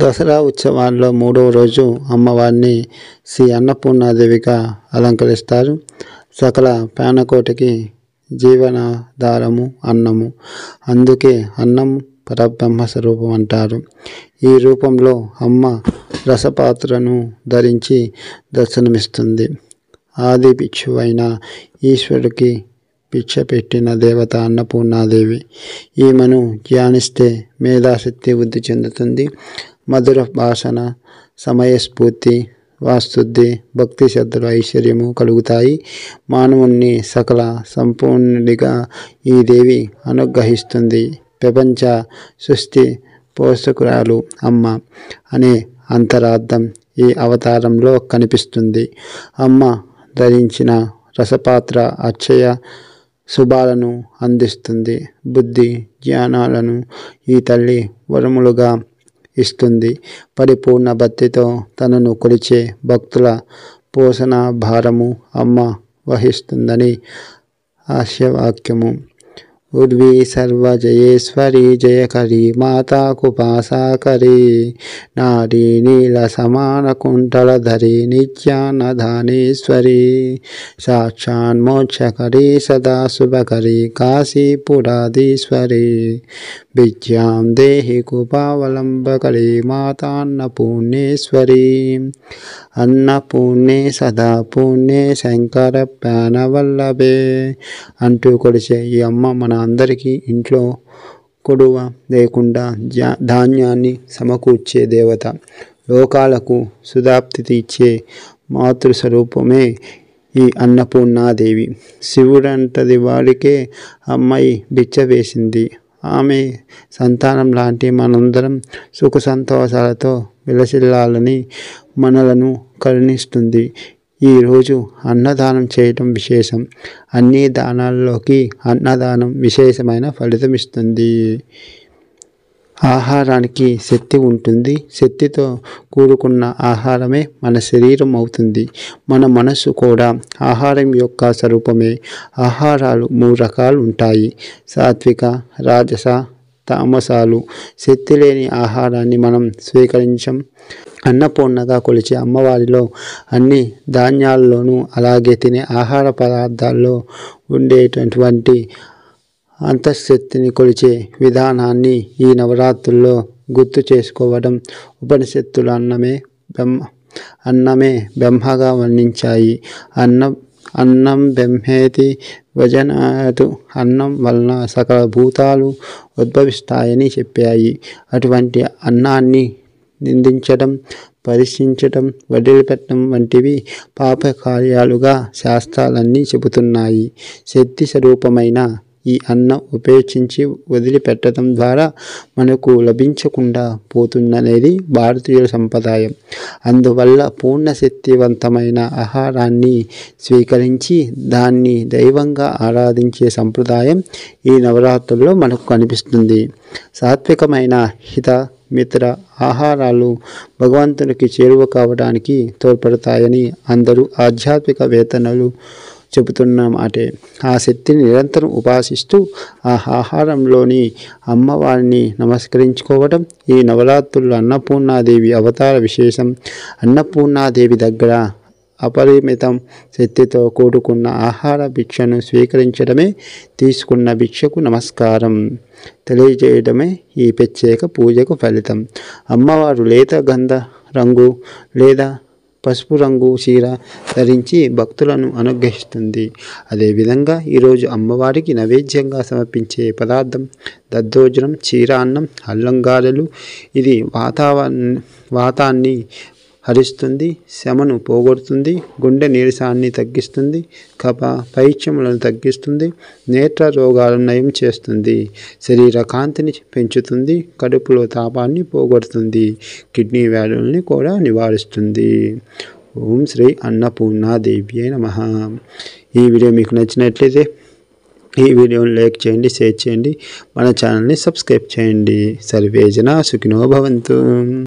దసరా ఉత్సవాల్లో మూడవ రోజు అమ్మవారిని శ్రీ అన్నపూర్ణాదేవిగా అలంకరిస్తారు సకల ప్రాణకోటికి జీవనాధారము అన్నము అందుకే అన్నం పరబ్రహ్మ స్వరూపం అంటారు ఈ రూపంలో అమ్మ రసపాత్రను ధరించి దర్శనమిస్తుంది ఆది పిచ్చువైన ఈశ్వరుడికి పిచ్చ పెట్టిన దేవత అన్నపూర్ణాదేవి ఈమెను ధ్యానిస్తే మేధాశక్తి వృద్ధి చెందుతుంది మధుర భాషణ సమయస్ఫూర్తి వాస్తుద్ధి భక్తి శ్రద్ధలు ఐశ్వర్యము కలుగుతాయి మానవుణ్ణి సకల సంపూర్ణుడిగా ఈ దేవి అనుగ్రహిస్తుంది ప్రపంచ సృష్టి పోషకురాలు అమ్మ అనే అంతరార్థం ఈ అవతారంలో కనిపిస్తుంది అమ్మ ధరించిన రసపాత్ర అక్షయ శుభాలను అందిస్తుంది బుద్ధి జ్ఞానాలను ఈ తల్లి వరములుగా ఇస్తుంది పరిపూర్ణ భక్తితో తనను కొలిచే భక్తుల పోషణ భారము అమ్మ వహిస్తుందని ఆశవాక్యము ఉర్వీ సర్వజయేశ్వరి జయకరి మాతాకు పాసాకరి నారీ నీల సమాన కుంఠలధరి నిత్యానధానేశ్వరి సాక్షాన్మోక్షకరి సదాశుభకరి కాశీపురాధీశ్వరి విద్యాం దేహి కృపావలంబకరే మాతాన్న అన్న అన్నపూర్ణే సదా పూర్ణే శంకర ప్రాణవల్లభే అంటూ కొడిచే ఈ అమ్మ మన అందరికీ ఇంట్లో కొడువ లేకుండా ధాన్యాన్ని సమకూర్చే దేవత లోకాలకు సుదాప్తి తీర్చే మాతృస్వరూపమే ఈ అన్నపూర్ణాదేవి శివుడంటది వాడికే అమ్మాయి బిచ్చ వేసింది ఆమె సంతానం లాంటి మనందరం సుఖ సంతోషాలతో విలసిల్లాలని మనలను కరుణిస్తుంది ఈరోజు అన్నదానం చేయటం విశేషం అన్ని దానాల్లోకి అన్నదానం విశేషమైన ఫలితం ఇస్తుంది ఆహారానికి శక్తి ఉంటుంది శక్తితో కూడుకున్న ఆహారమే మన శరీరం అవుతుంది మన మనసు కూడా ఆహారం యొక్క స్వరూపమే ఆహారాలు మూడు రకాలు ఉంటాయి సాత్విక రాజస తామసాలు శక్తి లేని ఆహారాన్ని మనం స్వీకరించం అన్నపూర్ణగా కొలిచే అమ్మవారిలో అన్ని ధాన్యాల్లోనూ అలాగే తినే ఆహార పదార్థాల్లో ఉండేటటువంటి అంతఃశక్తిని కొలిచే విధానాన్ని ఈ నవరాత్రుల్లో గుర్తు చేసుకోవడం ఉపనిషత్తులు అన్నమే బ్రహ్మ అన్నమే బ్రహ్మగా వర్ణించాయి అన్నం అన్నం బ్రహ్మేతి భజనతు అన్నం వలన సకల భూతాలు ఉద్భవిస్తాయని చెప్పాయి అటువంటి అన్నాన్ని నిందించడం పరీక్షించడం వదిలిపెట్టడం వంటివి పాపకార్యాలుగా శాస్త్రాలన్నీ చెబుతున్నాయి శక్తి స్వరూపమైన ఈ అన్నం ఉపేక్షించి వదిలిపెట్టడం ద్వారా మనకు లభించకుండా పోతుందనేది భారతీయుల సంప్రదాయం అందువల్ల పూర్ణ శక్తివంతమైన ఆహారాన్ని స్వీకరించి దాన్ని దైవంగా ఆరాధించే సంప్రదాయం ఈ నవరాత్రుల్లో మనకు కనిపిస్తుంది సాత్వికమైన హిత మిత్ర ఆహారాలు భగవంతునికి చేరువ కావడానికి తోడ్పడతాయని అందరూ ఆధ్యాత్మిక వేతనలు చెబుతున్నాం అటే ఆ శక్తిని నిరంతరం ఉపాసిస్తూ ఆ ఆహారంలోని అమ్మవారిని నమస్కరించుకోవడం ఈ నవరాత్రులు అన్నపూర్ణాదేవి అవతార విశేషం అన్నపూర్ణాదేవి దగ్గర అపరిమితం శక్తితో కూడుకున్న ఆహార భిక్షను స్వీకరించడమే తీసుకున్న భిక్షకు నమస్కారం తెలియజేయడమే ఈ ప్రత్యేక పూజకు ఫలితం అమ్మవారు లేత గంధ రంగు లేదా పసుపు రంగు చీర ధరించి భక్తులను అనుగ్రహిస్తుంది అదేవిధంగా ఈరోజు అమ్మవారికి నైవేద్యంగా సమర్పించే పదార్థం దద్దోజనం అన్నం అల్లంగాలలు ఇది వాతావరణ వాతాన్ని హరిస్తుంది శమను పోగొడుతుంది గుండె నీరసాన్ని తగ్గిస్తుంది కప పైత్యములను తగ్గిస్తుంది నేత్ర రోగాలను నయం చేస్తుంది శరీర కాంతిని పెంచుతుంది కడుపులో తాపాన్ని పోగొడుతుంది కిడ్నీ వ్యాధుల్ని కూడా నివారిస్తుంది ఓం శ్రీ అన్నపూర్ణాదేవ్యే నమ ఈ వీడియో మీకు నచ్చినట్లయితే ఈ వీడియోని లైక్ చేయండి షేర్ చేయండి మన ఛానల్ని సబ్స్క్రైబ్ చేయండి సర్వేజన సుఖినో భవంతు